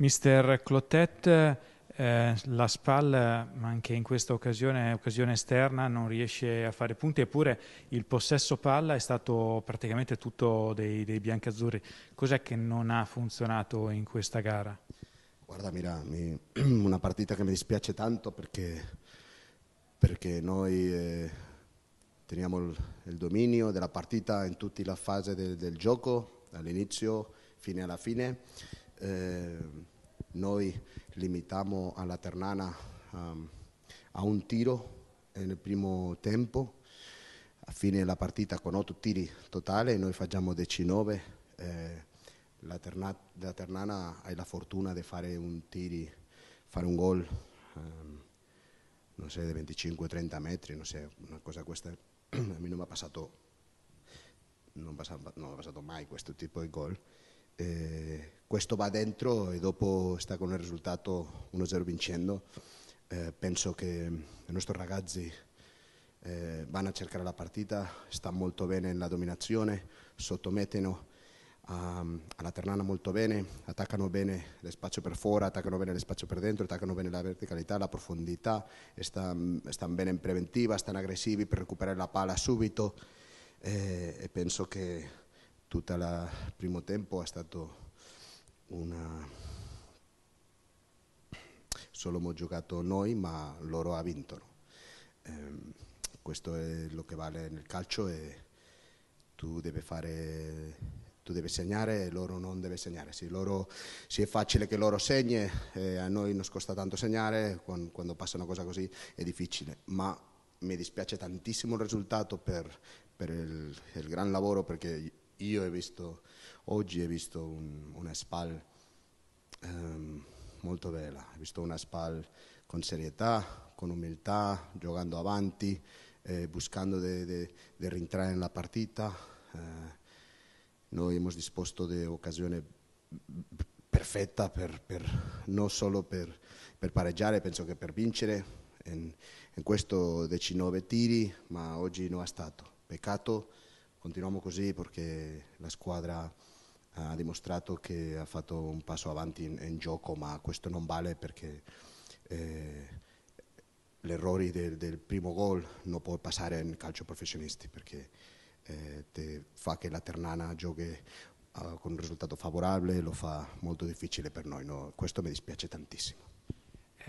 Mister Clotet, eh, la SPAL anche in questa occasione, occasione esterna, non riesce a fare punti, eppure il possesso palla è stato praticamente tutto dei, dei biancazzurri. Cos'è che non ha funzionato in questa gara? Guarda Mira, mi, una partita che mi dispiace tanto perché, perché noi eh, teniamo il, il, dominio della partita in tutta la fase del, del gioco, dall'inizio fino alla fine eh, noi limitiamo alla Ternana um, a un tiro nel primo tempo, a fine della partita con 8 tiri totale, noi facciamo 19, eh, la, terna, la, Ternana hai la fortuna di fare un tiri, fare un gol, ehm, non so, di 25-30 metri, non so, una cosa questa, a me non mi ha passato, non, passato, non passato mai questo tipo di gol eh, questo va dentro e dopo sta con il risultato 1-0 vincendo. Eh, penso che i nostri ragazzi eh, vanno a cercare la partita, sta molto bene nella dominazione, sottomettono um, alla Ternana molto bene, attaccano bene le spazio per fuori, attaccano bene le spazio per dentro, attaccano bene la verticalità, la profondità, stanno stan bene in preventiva, stanno aggressivi per recuperare la palla subito eh, e penso che tutto il primo tempo è stato una... solo abbiamo giocato noi ma loro ha vinto. Ehm, questo è lo che vale nel calcio e tu devi fare tu devi segnare e loro non devi segnare. Se, loro, se è facile che loro segni, eh, a noi non costa tanto segnare, quando, quando, passa una cosa così è difficile, ma mi dispiace tantissimo il risultato per, per il, il, gran lavoro perché io ho visto, oggi ho visto un, una SPAL ehm, molto bella, ho visto una SPAL con serietà, con umiltà, giocando avanti, eh, buscando di rientrare nella partita. Eh, noi abbiamo disposto di occasione perfetta per, per, non solo per, per, pareggiare, penso che per vincere. In, in questo 19 tiri, ma oggi non è stato. Peccato continuiamo così perché la squadra ha dimostrato che ha fatto un passo avanti in, in gioco, ma questo non vale perché eh, l'errore del, del, primo gol non può passare in calcio professionisti perché eh, fa che la Ternana giochi eh, con un risultato favorabile, lo fa molto difficile per noi, no? questo mi dispiace tantissimo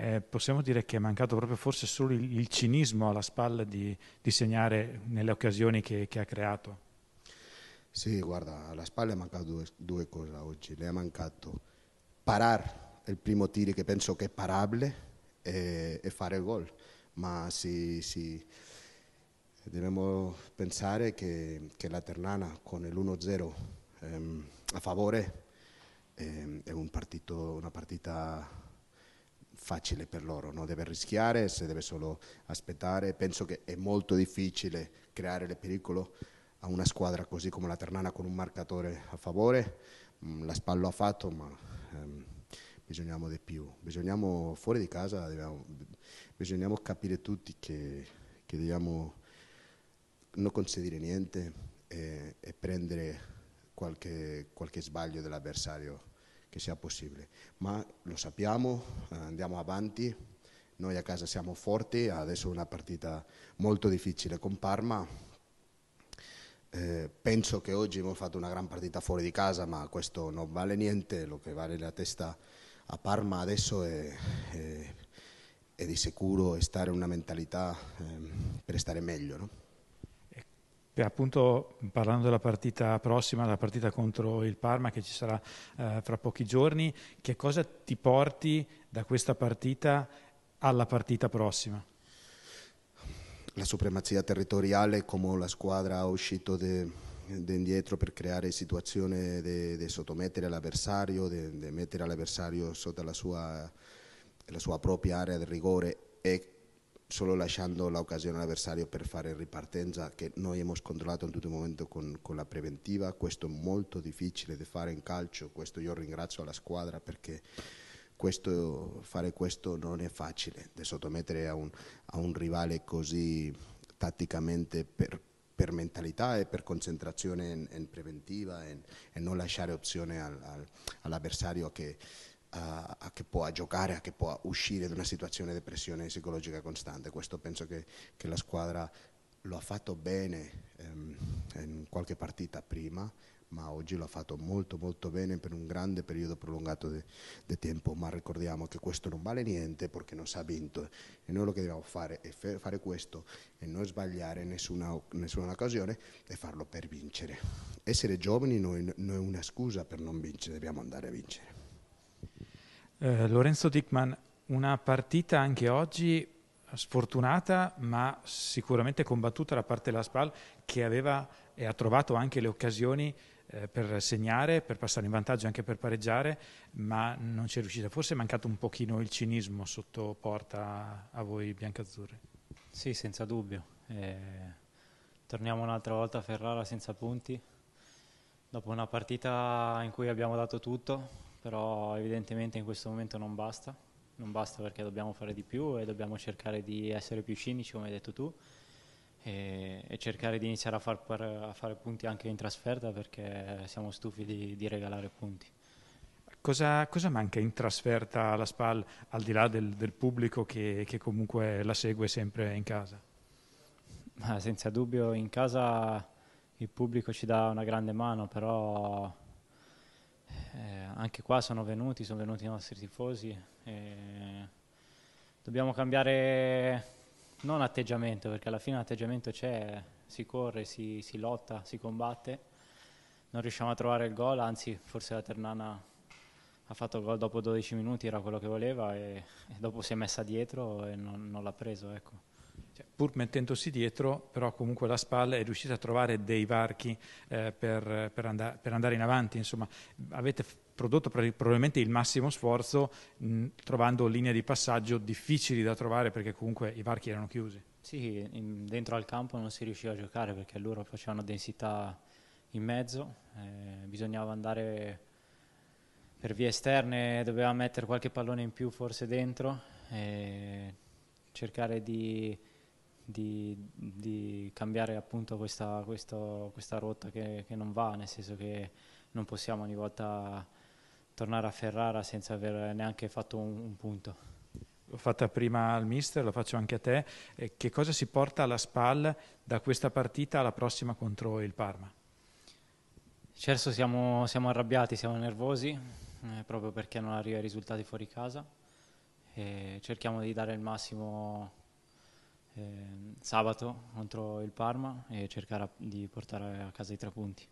eh, possiamo dire che è mancato proprio forse solo il, il cinismo alla spalla di, di segnare nelle occasioni che, che, ha creato. Sì, guarda, alla spalla è mancato due, due cose oggi. Le ha mancato parar il primo tiro che penso che è parabile e, e fare il gol. Ma sì, sì, dobbiamo pensare che, che la Ternana con l'1-0 ehm, a favore ehm, è un partito, una partita facile per loro, non deve rischiare, se deve solo aspettare. Penso che è molto difficile creare il pericolo a una squadra così come la Ternana con un marcatore a favore. Mm, la Spallo ha fatto, ma ehm, bisogniamo di più. Bisogniamo fuori di casa, dobbiamo, bisogniamo capire tutti che, che dobbiamo non concedere niente e, e prendere qualche, qualche sbaglio dell'avversario che sia possibile. Ma lo sappiamo, eh, andiamo avanti, noi a casa siamo forti, adesso è una partita molto difficile con Parma. Eh, penso che oggi abbiamo fatto una gran partita fuori di casa, ma questo non vale niente, lo che vale la testa a Parma adesso è, è, è di sicuro stare in una mentalità eh, per stare meglio. No? appunto parlando della partita prossima, la partita contro il Parma che ci sarà eh, fra pochi giorni, che cosa ti porti da questa partita alla partita prossima? La supremazia territoriale, come la squadra ha uscito indietro per creare situazioni di sottomettere l'avversario, di mettere l'avversario sotto la sua, la sua propria area di rigore e solo lasciando l'occasione all'avversario per fare ripartenza che noi abbiamo controllato in tutto il momento con, con, la preventiva, questo è molto difficile da fare in calcio, questo io ringrazio la squadra perché questo, fare questo non è facile, da sottomettere a un, a un, rivale così tatticamente per, per mentalità e per concentrazione in, in preventiva e, non lasciare opzione al, al, all'avversario che a, che può giocare, a che può uscire da una situazione di pressione psicologica costante. Questo penso che, che la squadra lo ha fatto bene ehm, in qualche partita prima, ma oggi lo ha fatto molto molto bene per un grande periodo prolungato di tempo, ma ricordiamo che questo non vale niente perché non si è vinto e noi lo che dobbiamo fare è fare questo e non sbagliare nessuna, nessuna occasione e farlo per vincere. Essere giovani non è una scusa per non vincere, dobbiamo andare a vincere. Eh, Lorenzo Dickman, una partita anche oggi sfortunata ma sicuramente combattuta da parte della SPAL che aveva e ha trovato anche le occasioni eh, per segnare, per passare in vantaggio, anche per pareggiare, ma non ci è riuscita. Forse è mancato un pochino il cinismo sotto porta a voi biancazzurri. Sì, senza dubbio. Eh, torniamo un'altra volta a Ferrara senza punti, dopo una partita in cui abbiamo dato tutto, però evidentemente in questo momento non basta, non basta perché dobbiamo fare di più e dobbiamo cercare di essere più cinici come hai detto tu e, e cercare di iniziare a, far, a, fare punti anche in trasferta perché siamo stufi di, di regalare punti. Cosa, cosa, manca in trasferta alla SPAL al di là del, del pubblico che, che, comunque la segue sempre in casa? Ma senza dubbio in casa il pubblico ci dà una grande mano, però anche qua sono venuti, sono venuti i nostri tifosi. dobbiamo cambiare non atteggiamento, perché alla fine l'atteggiamento c'è, si corre, si, si, lotta, si combatte. Non riusciamo a trovare il gol, anzi forse la Ternana ha fatto il gol dopo 12 minuti, era quello che voleva e, e dopo si è messa dietro e non, non l'ha preso. Ecco cioè, pur mettendosi dietro, però comunque la spalla è riuscita a trovare dei varchi eh, per, per, and per, andare in avanti. Insomma, avete prodotto probabilmente il massimo sforzo mh, trovando linee di passaggio difficili da trovare perché comunque i varchi erano chiusi. Sì, in, dentro al campo non si riusciva a giocare perché loro facevano densità in mezzo, eh, bisognava andare per vie esterne, doveva mettere qualche pallone in più forse dentro, eh, cercare di di, di cambiare appunto questa, questo, questa rotta che, che, non va, nel senso che non possiamo ogni volta tornare a Ferrara senza aver neanche fatto un, un punto l'ho fatta prima al mister, lo faccio anche a te, eh, che cosa si porta alla SPAL da questa partita alla prossima contro il Parma? Certo siamo, siamo arrabbiati, siamo nervosi, eh, proprio perché non arriva i risultati fuori casa, E cerchiamo di dare il massimo eh, sabato contro il Parma e cercare di portare a casa i tre punti.